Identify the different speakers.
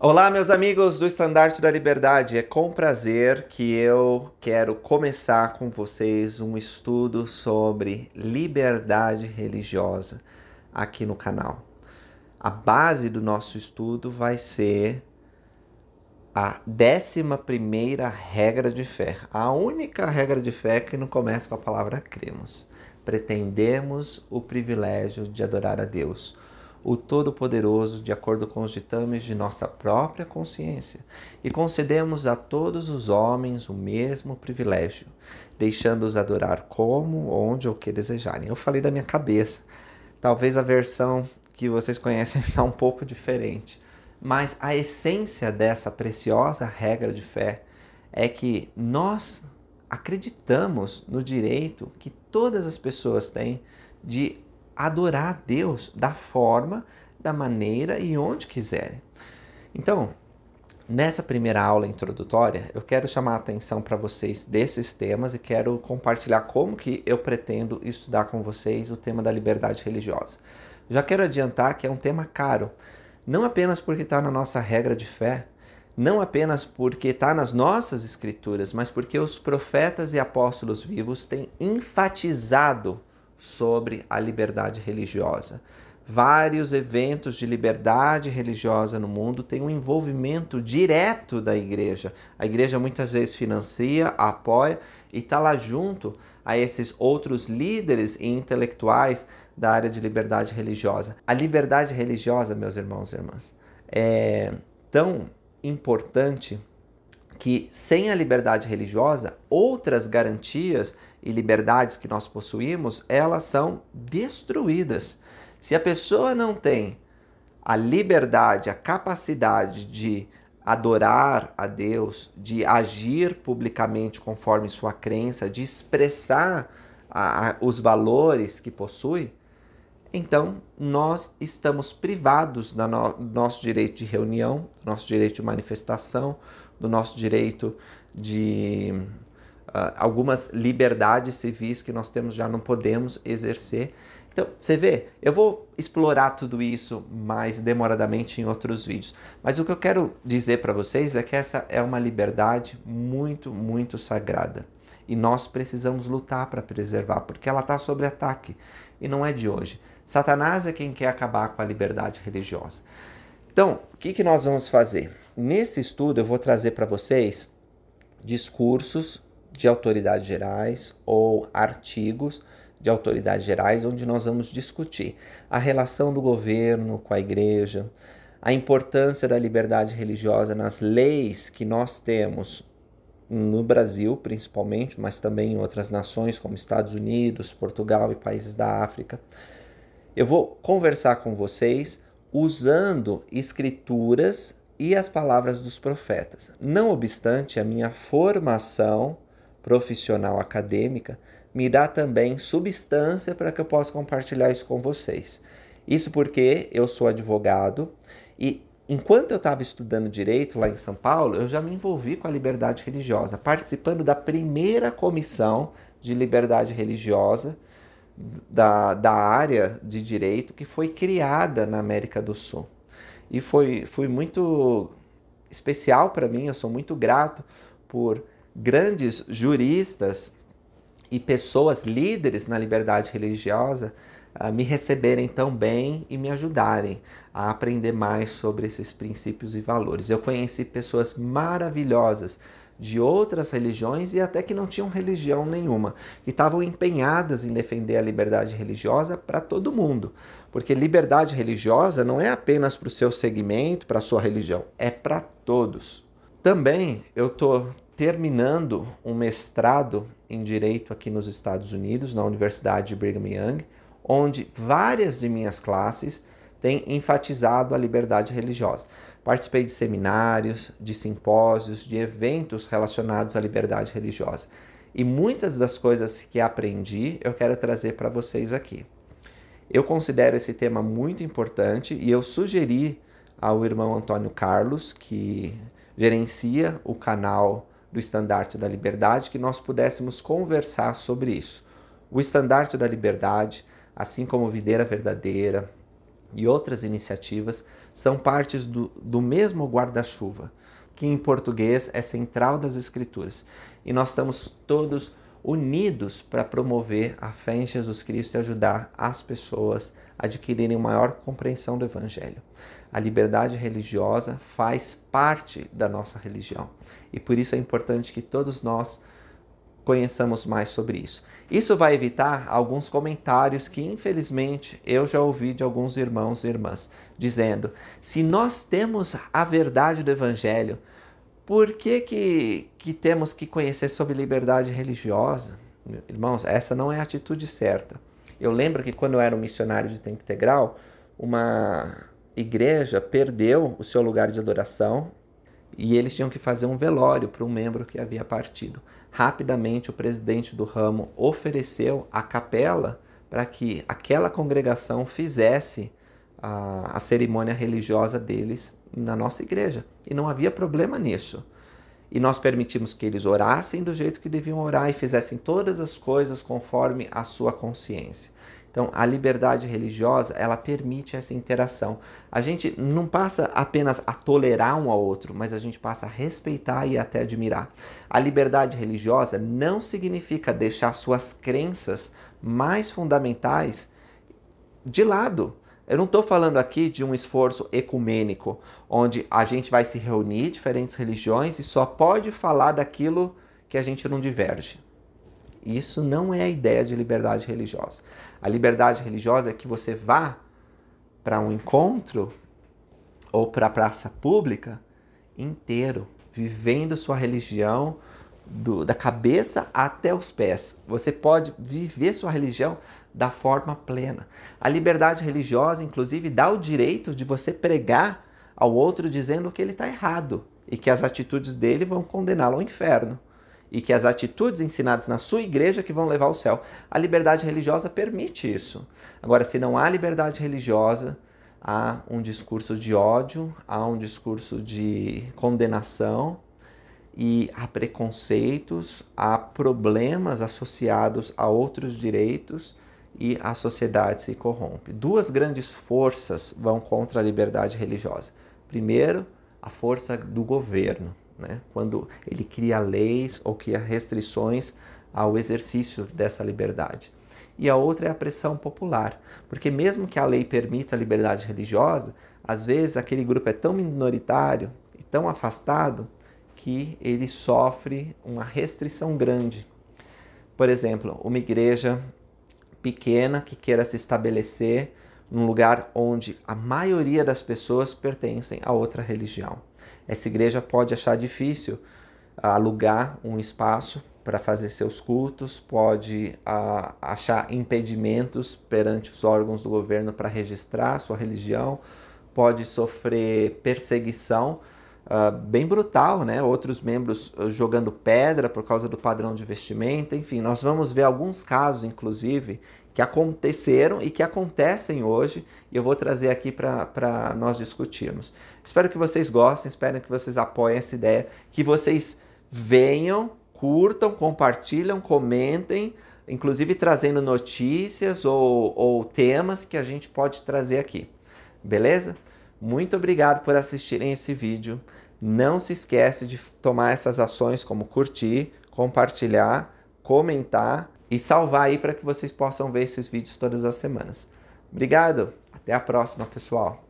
Speaker 1: Olá, meus amigos do Estandarte da Liberdade. É com prazer que eu quero começar com vocês um estudo sobre liberdade religiosa aqui no canal. A base do nosso estudo vai ser a 11 regra de fé, a única regra de fé que não começa com a palavra cremos. Pretendemos o privilégio de adorar a Deus o Todo-Poderoso, de acordo com os ditames de nossa própria consciência, e concedemos a todos os homens o mesmo privilégio, deixando-os adorar como, onde ou que desejarem. Eu falei da minha cabeça. Talvez a versão que vocês conhecem está um pouco diferente, mas a essência dessa preciosa regra de fé é que nós acreditamos no direito que todas as pessoas têm de adorar a Deus da forma, da maneira e onde quiserem. Então, nessa primeira aula introdutória, eu quero chamar a atenção para vocês desses temas e quero compartilhar como que eu pretendo estudar com vocês o tema da liberdade religiosa. Já quero adiantar que é um tema caro, não apenas porque está na nossa regra de fé, não apenas porque está nas nossas escrituras, mas porque os profetas e apóstolos vivos têm enfatizado sobre a liberdade religiosa. Vários eventos de liberdade religiosa no mundo têm um envolvimento direto da igreja. A igreja muitas vezes financia, apoia e está lá junto a esses outros líderes e intelectuais da área de liberdade religiosa. A liberdade religiosa, meus irmãos e irmãs, é tão importante que sem a liberdade religiosa, outras garantias e liberdades que nós possuímos, elas são destruídas. Se a pessoa não tem a liberdade, a capacidade de adorar a Deus, de agir publicamente conforme sua crença, de expressar a, a, os valores que possui, então nós estamos privados do no nosso direito de reunião, do nosso direito de manifestação, do nosso direito de uh, algumas liberdades civis que nós temos já não podemos exercer. Então, você vê, eu vou explorar tudo isso mais demoradamente em outros vídeos, mas o que eu quero dizer para vocês é que essa é uma liberdade muito, muito sagrada e nós precisamos lutar para preservar, porque ela está sob ataque e não é de hoje. Satanás é quem quer acabar com a liberdade religiosa. Então, o que, que nós vamos fazer? Nesse estudo, eu vou trazer para vocês discursos de autoridades gerais ou artigos de autoridades gerais, onde nós vamos discutir a relação do governo com a igreja, a importância da liberdade religiosa nas leis que nós temos no Brasil, principalmente, mas também em outras nações como Estados Unidos, Portugal e países da África eu vou conversar com vocês usando escrituras e as palavras dos profetas. Não obstante, a minha formação profissional acadêmica me dá também substância para que eu possa compartilhar isso com vocês. Isso porque eu sou advogado e enquanto eu estava estudando direito lá em São Paulo, eu já me envolvi com a liberdade religiosa, participando da primeira comissão de liberdade religiosa da, da área de direito que foi criada na América do Sul. E foi, foi muito especial para mim, eu sou muito grato por grandes juristas e pessoas líderes na liberdade religiosa ah, me receberem tão bem e me ajudarem a aprender mais sobre esses princípios e valores. Eu conheci pessoas maravilhosas de outras religiões e até que não tinham religião nenhuma, que estavam empenhadas em defender a liberdade religiosa para todo mundo. Porque liberdade religiosa não é apenas para o seu segmento, para a sua religião, é para todos. Também eu estou terminando um mestrado em direito aqui nos Estados Unidos, na Universidade de Brigham Young, onde várias de minhas classes têm enfatizado a liberdade religiosa. Participei de seminários, de simpósios, de eventos relacionados à liberdade religiosa. E muitas das coisas que aprendi eu quero trazer para vocês aqui. Eu considero esse tema muito importante e eu sugeri ao irmão Antônio Carlos, que gerencia o canal do Estandarte da Liberdade, que nós pudéssemos conversar sobre isso. O Estandarte da Liberdade, assim como Videira Verdadeira, e outras iniciativas são partes do, do mesmo guarda-chuva, que em português é central das Escrituras. E nós estamos todos unidos para promover a fé em Jesus Cristo e ajudar as pessoas a adquirirem maior compreensão do Evangelho. A liberdade religiosa faz parte da nossa religião e por isso é importante que todos nós conheçamos mais sobre isso. Isso vai evitar alguns comentários que, infelizmente, eu já ouvi de alguns irmãos e irmãs dizendo: se nós temos a verdade do Evangelho, por que, que, que temos que conhecer sobre liberdade religiosa? Irmãos, essa não é a atitude certa. Eu lembro que quando eu era um missionário de tempo integral, uma igreja perdeu o seu lugar de adoração e eles tinham que fazer um velório para um membro que havia partido rapidamente o presidente do ramo ofereceu a capela para que aquela congregação fizesse a, a, cerimônia religiosa deles na nossa igreja. E não havia problema nisso. E nós permitimos que eles orassem do jeito que deviam orar e fizessem todas as coisas conforme a sua consciência. Então, a liberdade religiosa, ela permite essa interação. A gente não passa apenas a tolerar um ao outro, mas a gente passa a respeitar e até admirar. A liberdade religiosa não significa deixar suas crenças mais fundamentais de lado. Eu não estou falando aqui de um esforço ecumênico, onde a gente vai se reunir diferentes religiões e só pode falar daquilo que a gente não diverge. Isso não é a ideia de liberdade religiosa. A liberdade religiosa é que você vá para um encontro ou para a praça pública inteiro, vivendo sua religião do, da cabeça até os pés. Você pode viver sua religião da forma plena. A liberdade religiosa, inclusive, dá o direito de você pregar ao outro dizendo que ele está errado e que as atitudes dele vão condená-lo ao inferno e que as atitudes ensinadas na sua igreja que vão levar ao céu. A liberdade religiosa permite isso. Agora, se não há liberdade religiosa, há um discurso de ódio, há um discurso de condenação e há preconceitos, há problemas associados a outros direitos e a sociedade se corrompe. Duas grandes forças vão contra a liberdade religiosa. Primeiro, a força do governo, né? quando ele cria leis ou cria restrições ao exercício dessa liberdade. E a outra é a pressão popular, porque mesmo que a lei permita a liberdade religiosa, às vezes aquele grupo é tão minoritário e tão afastado que ele sofre uma restrição grande. Por exemplo, uma igreja pequena que queira se estabelecer num lugar onde a maioria das pessoas pertencem a outra religião. Essa igreja pode achar difícil ah, alugar um espaço para fazer seus cultos, pode ah, achar impedimentos perante os órgãos do governo para registrar sua religião, pode sofrer perseguição uh, bem brutal, né? Outros membros ah, jogando pedra por causa do padrão de vestimenta. Enfim, nós vamos ver alguns casos, inclusive, que aconteceram e que acontecem hoje, e eu vou trazer aqui para nós discutirmos. Espero que vocês gostem, espero que vocês apoiem essa ideia, que vocês venham, curtam, compartilham, comentem, inclusive trazendo notícias ou, ou temas que a gente pode trazer aqui. Beleza? Muito obrigado por assistirem esse vídeo. Não se esquece de tomar essas ações como curtir, compartilhar, comentar e salvar aí para que vocês possam ver esses vídeos todas as semanas. Obrigado, até a próxima, pessoal.